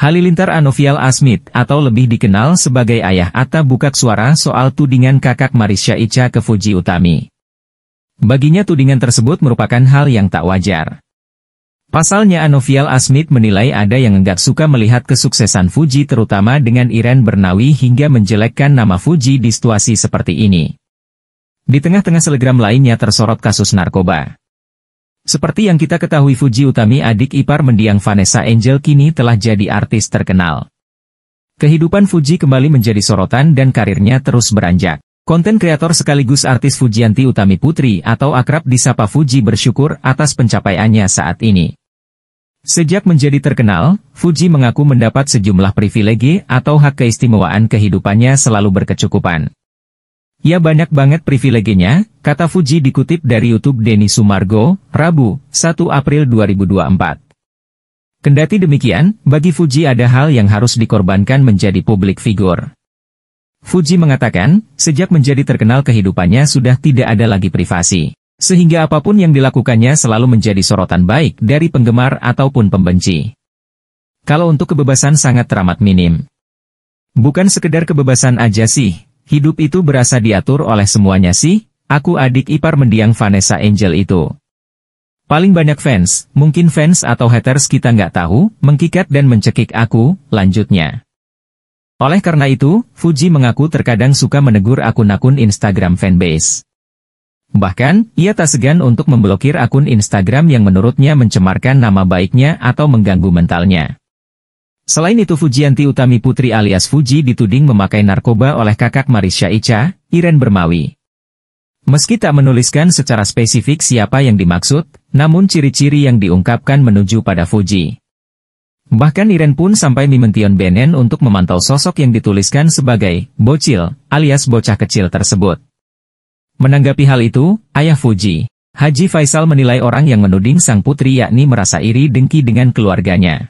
Halilintar Anovial Asmit atau lebih dikenal sebagai ayah Atta buka suara soal tudingan kakak Marisha Ica ke Fuji Utami. Baginya tudingan tersebut merupakan hal yang tak wajar. Pasalnya Anovial Asmit menilai ada yang enggak suka melihat kesuksesan Fuji terutama dengan Iren Bernawi hingga menjelekkan nama Fuji di situasi seperti ini. Di tengah-tengah selegram lainnya tersorot kasus narkoba. Seperti yang kita ketahui Fuji Utami adik ipar mendiang Vanessa Angel kini telah jadi artis terkenal. Kehidupan Fuji kembali menjadi sorotan dan karirnya terus beranjak. Konten kreator sekaligus artis Fujianti Utami Putri atau akrab disapa Fuji bersyukur atas pencapaiannya saat ini. Sejak menjadi terkenal, Fuji mengaku mendapat sejumlah privilege atau hak keistimewaan kehidupannya selalu berkecukupan. Ya banyak banget privilegenya, kata Fuji dikutip dari YouTube Denny Sumargo, Rabu, 1 April 2024. Kendati demikian, bagi Fuji ada hal yang harus dikorbankan menjadi publik figur. Fuji mengatakan, sejak menjadi terkenal kehidupannya sudah tidak ada lagi privasi. Sehingga apapun yang dilakukannya selalu menjadi sorotan baik dari penggemar ataupun pembenci. Kalau untuk kebebasan sangat teramat minim. Bukan sekedar kebebasan aja sih, Hidup itu berasa diatur oleh semuanya sih, aku adik ipar mendiang Vanessa Angel itu. Paling banyak fans, mungkin fans atau haters kita nggak tahu, mengkikat dan mencekik aku, lanjutnya. Oleh karena itu, Fuji mengaku terkadang suka menegur akun-akun Instagram fanbase. Bahkan, ia tak segan untuk memblokir akun Instagram yang menurutnya mencemarkan nama baiknya atau mengganggu mentalnya. Selain itu Fujianti Utami Putri alias Fuji dituding memakai narkoba oleh kakak Marisha Ica, Iren Bermawi. Meski tak menuliskan secara spesifik siapa yang dimaksud, namun ciri-ciri yang diungkapkan menuju pada Fuji. Bahkan Iren pun sampai Mimention Benen untuk memantau sosok yang dituliskan sebagai bocil, alias bocah kecil tersebut. Menanggapi hal itu, ayah Fuji, Haji Faisal menilai orang yang menuding sang putri yakni merasa iri dengki dengan keluarganya.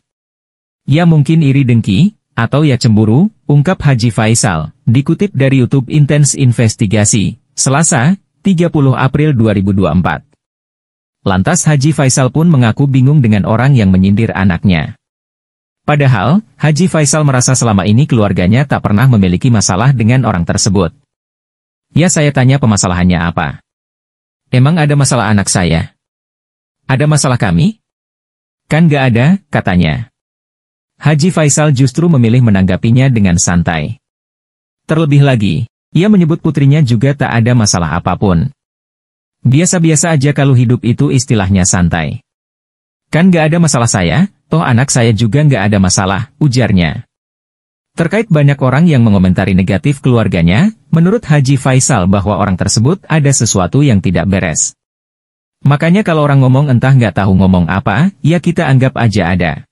Ya mungkin iri dengki, atau ya cemburu, ungkap Haji Faisal, dikutip dari YouTube Intense Investigasi, Selasa, 30 April 2024. Lantas Haji Faisal pun mengaku bingung dengan orang yang menyindir anaknya. Padahal, Haji Faisal merasa selama ini keluarganya tak pernah memiliki masalah dengan orang tersebut. Ya saya tanya pemasalahannya apa? Emang ada masalah anak saya? Ada masalah kami? Kan gak ada, katanya. Haji Faisal justru memilih menanggapinya dengan santai. Terlebih lagi, ia menyebut putrinya juga tak ada masalah apapun. Biasa-biasa aja kalau hidup itu istilahnya santai. Kan gak ada masalah saya, toh anak saya juga gak ada masalah, ujarnya. Terkait banyak orang yang mengomentari negatif keluarganya, menurut Haji Faisal bahwa orang tersebut ada sesuatu yang tidak beres. Makanya kalau orang ngomong entah gak tahu ngomong apa, ya kita anggap aja ada.